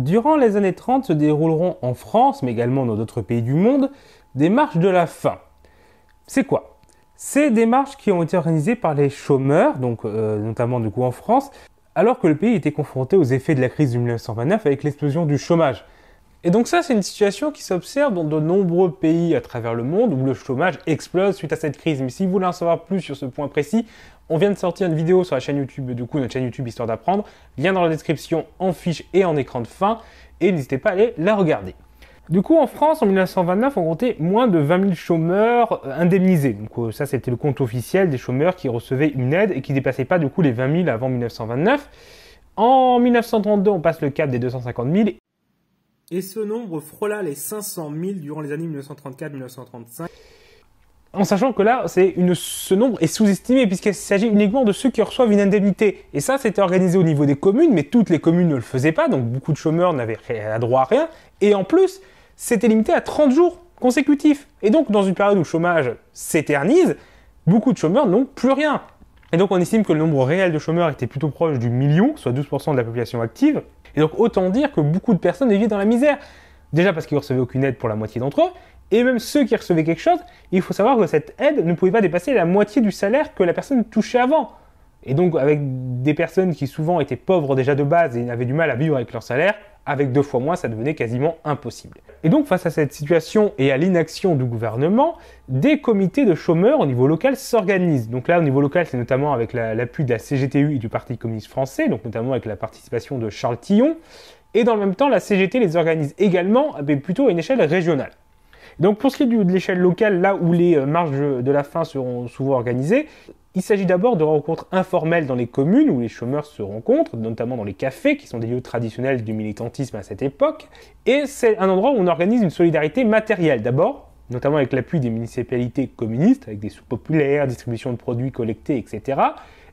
Durant les années 30 se dérouleront en France, mais également dans d'autres pays du monde, des marches de la faim. C'est quoi C'est des marches qui ont été organisées par les chômeurs, donc euh, notamment du coup en France, alors que le pays était confronté aux effets de la crise de 1929 avec l'explosion du chômage. Et donc ça, c'est une situation qui s'observe dans de nombreux pays à travers le monde où le chômage explose suite à cette crise. Mais si vous voulez en savoir plus sur ce point précis, on vient de sortir une vidéo sur la chaîne YouTube, du coup notre chaîne YouTube Histoire d'apprendre, lien dans la description, en fiche et en écran de fin, et n'hésitez pas à aller la regarder. Du coup, en France, en 1929, on comptait moins de 20 000 chômeurs euh, indemnisés. Donc euh, ça, c'était le compte officiel des chômeurs qui recevaient une aide et qui ne dépassaient pas du coup les 20 000 avant 1929. En 1932, on passe le cap des 250 000 et ce nombre frôla les 500 000 durant les années 1934-1935. En sachant que là, ce nombre est sous-estimé puisqu'il s'agit uniquement de ceux qui reçoivent une indemnité. Et ça, c'était organisé au niveau des communes, mais toutes les communes ne le faisaient pas, donc beaucoup de chômeurs n'avaient droit à rien. Et en plus, c'était limité à 30 jours consécutifs. Et donc, dans une période où le chômage s'éternise, beaucoup de chômeurs n'ont plus rien. Et donc, on estime que le nombre réel de chômeurs était plutôt proche du million, soit 12% de la population active, et donc autant dire que beaucoup de personnes vivent dans la misère. Déjà parce qu'ils ne recevaient aucune aide pour la moitié d'entre eux, et même ceux qui recevaient quelque chose, il faut savoir que cette aide ne pouvait pas dépasser la moitié du salaire que la personne touchait avant. Et donc avec des personnes qui souvent étaient pauvres déjà de base et avaient du mal à vivre avec leur salaire, avec deux fois moins, ça devenait quasiment impossible. Et donc face à cette situation et à l'inaction du gouvernement, des comités de chômeurs au niveau local s'organisent. Donc là, au niveau local, c'est notamment avec l'appui de la CGTU et du Parti communiste français, donc notamment avec la participation de Charles Tillon. Et dans le même temps, la CGT les organise également, mais plutôt à une échelle régionale. Donc pour ce qui est de l'échelle locale, là où les euh, marges de la faim seront souvent organisées, il s'agit d'abord de rencontres informelles dans les communes où les chômeurs se rencontrent, notamment dans les cafés, qui sont des lieux traditionnels du militantisme à cette époque. Et c'est un endroit où on organise une solidarité matérielle d'abord, notamment avec l'appui des municipalités communistes, avec des sous populaires, distribution de produits collectés, etc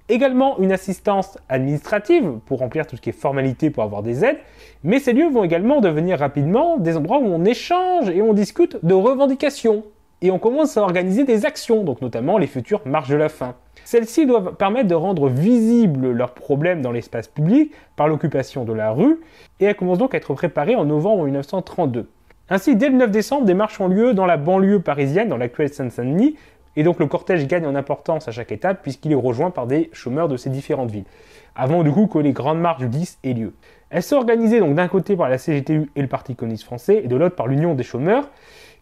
également une assistance administrative pour remplir tout ce qui est formalité pour avoir des aides, mais ces lieux vont également devenir rapidement des endroits où on échange et on discute de revendications. Et on commence à organiser des actions, donc notamment les futures marches de la faim. Celles-ci doivent permettre de rendre visibles leurs problèmes dans l'espace public par l'occupation de la rue, et elles commencent donc à être préparées en novembre 1932. Ainsi, dès le 9 décembre, des marches ont lieu dans la banlieue parisienne, dans l'actuelle Seine-Saint-Denis, et donc le cortège gagne en importance à chaque étape puisqu'il est rejoint par des chômeurs de ces différentes villes, avant du coup que les grandes marches du 10 aient lieu. Elles sont organisées donc d'un côté par la CGTU et le Parti communiste français, et de l'autre par l'Union des chômeurs,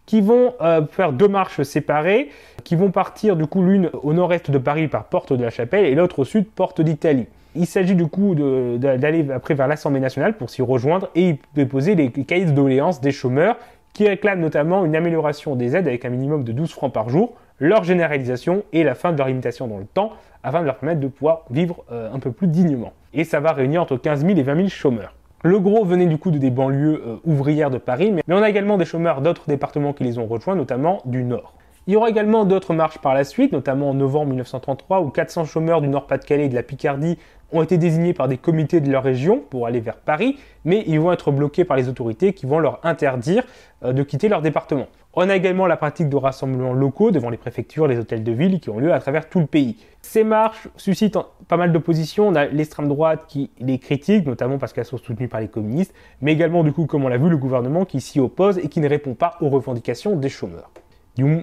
qui vont euh, faire deux marches séparées, qui vont partir du coup l'une au nord-est de Paris par Porte de la Chapelle et l'autre au sud, Porte d'Italie. Il s'agit du coup d'aller après vers l'Assemblée nationale pour s'y rejoindre et déposer les cahiers de doléances des chômeurs qui réclament notamment une amélioration des aides avec un minimum de 12 francs par jour, leur généralisation et la fin de leur limitation dans le temps, afin de leur permettre de pouvoir vivre euh, un peu plus dignement. Et ça va réunir entre 15 000 et 20 000 chômeurs. Le gros venait du coup de des banlieues euh, ouvrières de Paris, mais on a également des chômeurs d'autres départements qui les ont rejoints, notamment du Nord. Il y aura également d'autres marches par la suite, notamment en novembre 1933 où 400 chômeurs du Nord-Pas-de-Calais et de la Picardie ont été désignés par des comités de leur région pour aller vers Paris, mais ils vont être bloqués par les autorités qui vont leur interdire euh, de quitter leur département. On a également la pratique de rassemblements locaux devant les préfectures, les hôtels de ville qui ont lieu à travers tout le pays. Ces marches suscitent pas mal d'opposition. On a l'extrême droite qui les critique, notamment parce qu'elles sont soutenues par les communistes, mais également, du coup, comme on l'a vu, le gouvernement qui s'y oppose et qui ne répond pas aux revendications des chômeurs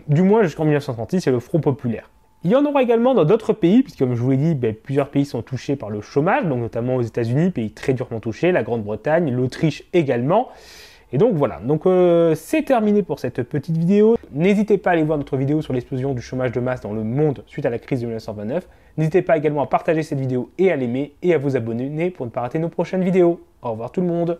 du, moins jusqu'en 1936, c'est le Front populaire. Il y en aura également dans d'autres pays, puisque comme je vous l'ai dit, ben, plusieurs pays sont touchés par le chômage, donc notamment aux États-Unis, pays très durement touchés, la Grande-Bretagne, l'Autriche également. Et donc voilà, donc euh, c'est terminé pour cette petite vidéo. N'hésitez pas à aller voir notre vidéo sur l'explosion du chômage de masse dans le monde suite à la crise de 1929. N'hésitez pas également à partager cette vidéo et à l'aimer et à vous abonner pour ne pas rater nos prochaines vidéos. Au revoir tout le monde